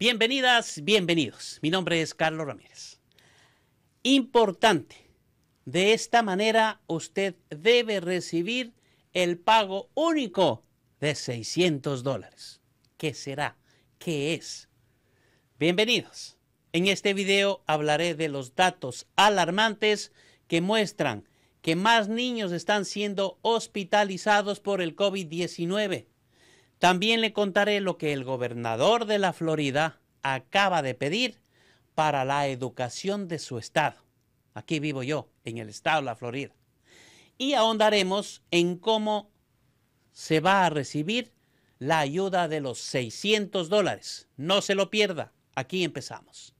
Bienvenidas, bienvenidos. Mi nombre es Carlos Ramírez. Importante, de esta manera usted debe recibir el pago único de 600 dólares. ¿Qué será? ¿Qué es? Bienvenidos. En este video hablaré de los datos alarmantes que muestran que más niños están siendo hospitalizados por el COVID-19 también le contaré lo que el gobernador de la Florida acaba de pedir para la educación de su estado. Aquí vivo yo, en el estado de la Florida. Y ahondaremos en cómo se va a recibir la ayuda de los 600 dólares. No se lo pierda. Aquí empezamos.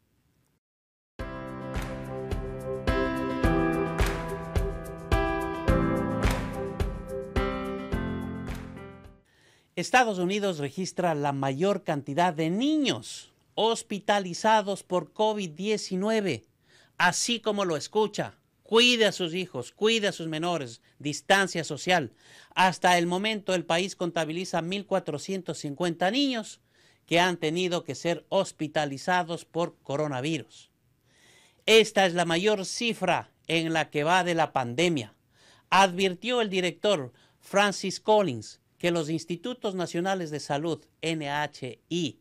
Estados Unidos registra la mayor cantidad de niños hospitalizados por COVID-19, así como lo escucha. Cuide a sus hijos, cuide a sus menores, distancia social. Hasta el momento el país contabiliza 1.450 niños que han tenido que ser hospitalizados por coronavirus. Esta es la mayor cifra en la que va de la pandemia, advirtió el director Francis Collins que los Institutos Nacionales de Salud, NHI,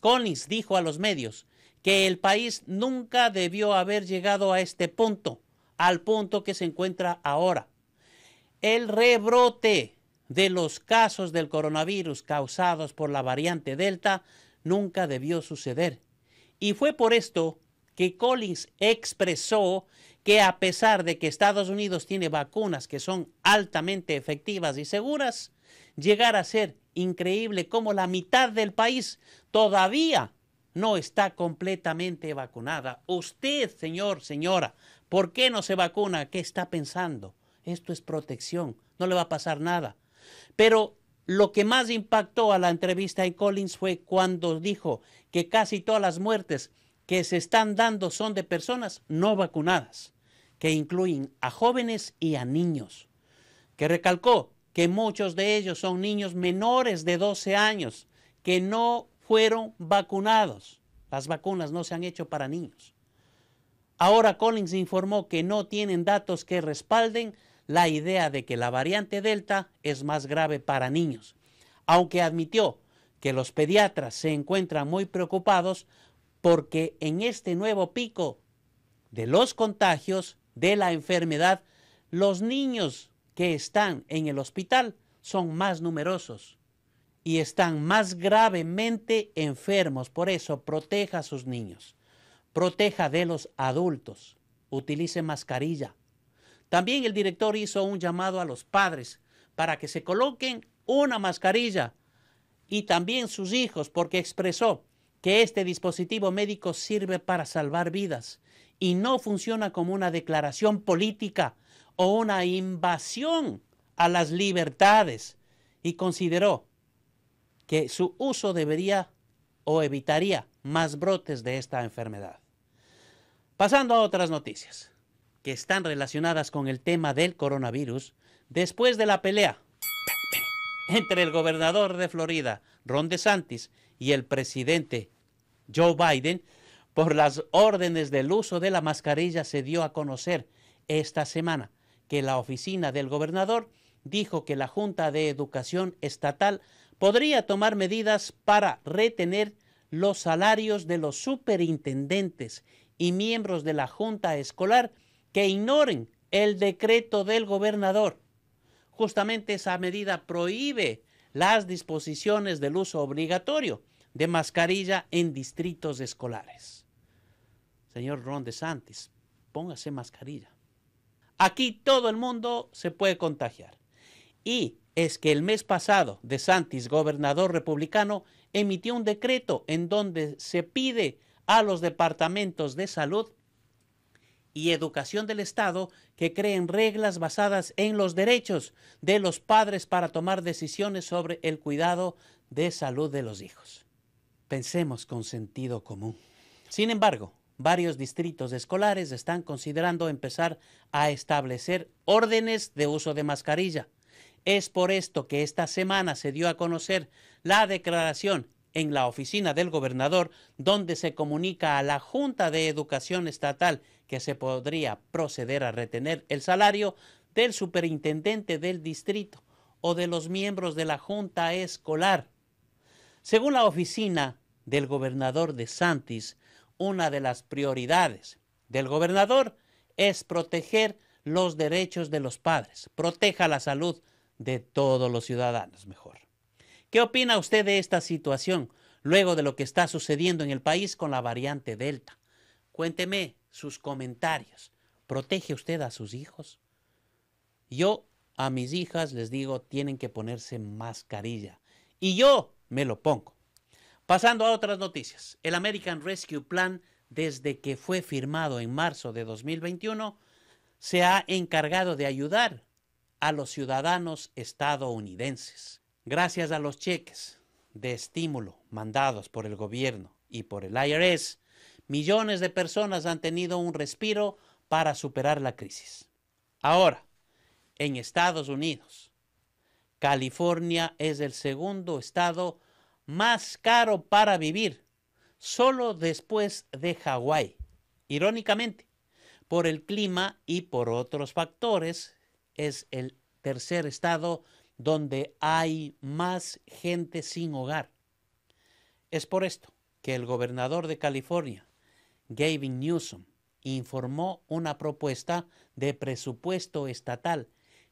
Collins dijo a los medios que el país nunca debió haber llegado a este punto, al punto que se encuentra ahora. El rebrote de los casos del coronavirus causados por la variante Delta nunca debió suceder. Y fue por esto que Collins expresó que a pesar de que Estados Unidos tiene vacunas que son altamente efectivas y seguras, llegar a ser increíble como la mitad del país todavía no está completamente vacunada. Usted, señor, señora, ¿por qué no se vacuna? ¿Qué está pensando? Esto es protección, no le va a pasar nada. Pero lo que más impactó a la entrevista en Collins fue cuando dijo que casi todas las muertes que se están dando son de personas no vacunadas, que incluyen a jóvenes y a niños, que recalcó que muchos de ellos son niños menores de 12 años que no fueron vacunados. Las vacunas no se han hecho para niños. Ahora Collins informó que no tienen datos que respalden la idea de que la variante Delta es más grave para niños, aunque admitió que los pediatras se encuentran muy preocupados porque en este nuevo pico de los contagios de la enfermedad, los niños que están en el hospital son más numerosos y están más gravemente enfermos. Por eso, proteja a sus niños, proteja de los adultos, utilice mascarilla. También el director hizo un llamado a los padres para que se coloquen una mascarilla y también sus hijos, porque expresó que este dispositivo médico sirve para salvar vidas y no funciona como una declaración política o una invasión a las libertades y consideró que su uso debería o evitaría más brotes de esta enfermedad. Pasando a otras noticias que están relacionadas con el tema del coronavirus, después de la pelea entre el gobernador de Florida, Ron DeSantis, y el presidente Joe Biden, por las órdenes del uso de la mascarilla se dio a conocer esta semana que la oficina del gobernador dijo que la Junta de Educación Estatal podría tomar medidas para retener los salarios de los superintendentes y miembros de la Junta Escolar que ignoren el decreto del gobernador. Justamente esa medida prohíbe las disposiciones del uso obligatorio de mascarilla en distritos escolares. Señor Ron DeSantis, póngase mascarilla. Aquí todo el mundo se puede contagiar. Y es que el mes pasado, De Santis, gobernador republicano, emitió un decreto en donde se pide a los departamentos de salud y educación del Estado que creen reglas basadas en los derechos de los padres para tomar decisiones sobre el cuidado de salud de los hijos. Pensemos con sentido común. Sin embargo, varios distritos escolares están considerando empezar a establecer órdenes de uso de mascarilla. Es por esto que esta semana se dio a conocer la declaración en la oficina del gobernador donde se comunica a la Junta de Educación Estatal que se podría proceder a retener el salario del superintendente del distrito o de los miembros de la Junta Escolar. Según la oficina del gobernador de Santis, una de las prioridades del gobernador es proteger los derechos de los padres, proteja la salud de todos los ciudadanos mejor. ¿Qué opina usted de esta situación luego de lo que está sucediendo en el país con la variante Delta? Cuénteme sus comentarios. ¿Protege usted a sus hijos? Yo a mis hijas les digo, tienen que ponerse mascarilla. Y yo me lo pongo. Pasando a otras noticias, el American Rescue Plan, desde que fue firmado en marzo de 2021, se ha encargado de ayudar a los ciudadanos estadounidenses. Gracias a los cheques de estímulo mandados por el gobierno y por el IRS, millones de personas han tenido un respiro para superar la crisis. Ahora, en Estados Unidos, California es el segundo estado más caro para vivir, solo después de Hawái, irónicamente, por el clima y por otros factores, es el tercer estado donde hay más gente sin hogar. Es por esto que el gobernador de California, Gavin Newsom, informó una propuesta de presupuesto estatal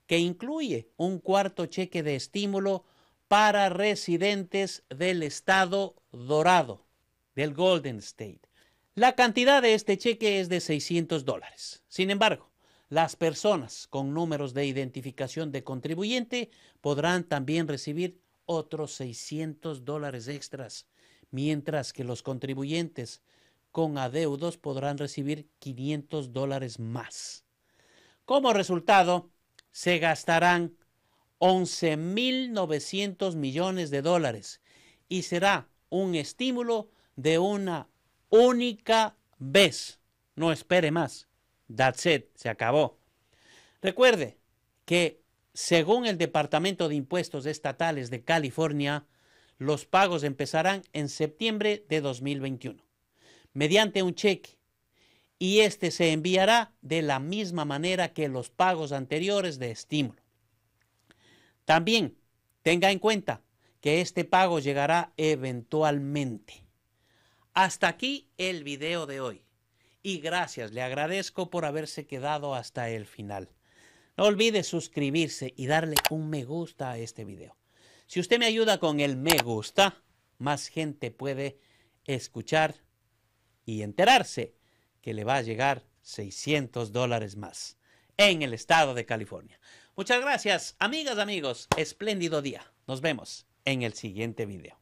que incluye un cuarto cheque de estímulo para residentes del estado dorado, del Golden State. La cantidad de este cheque es de 600 dólares. Sin embargo, las personas con números de identificación de contribuyente podrán también recibir otros 600 dólares extras, mientras que los contribuyentes con adeudos podrán recibir 500 dólares más. Como resultado, se gastarán 11.900 millones de dólares y será un estímulo de una única vez. No espere más. That's it, se acabó. Recuerde que según el Departamento de Impuestos Estatales de California, los pagos empezarán en septiembre de 2021 mediante un cheque y este se enviará de la misma manera que los pagos anteriores de estímulo. También tenga en cuenta que este pago llegará eventualmente. Hasta aquí el video de hoy. Y gracias, le agradezco por haberse quedado hasta el final. No olvide suscribirse y darle un me gusta a este video. Si usted me ayuda con el me gusta, más gente puede escuchar y enterarse que le va a llegar 600 dólares más en el estado de California. Muchas gracias, amigas, amigos. Espléndido día. Nos vemos en el siguiente video.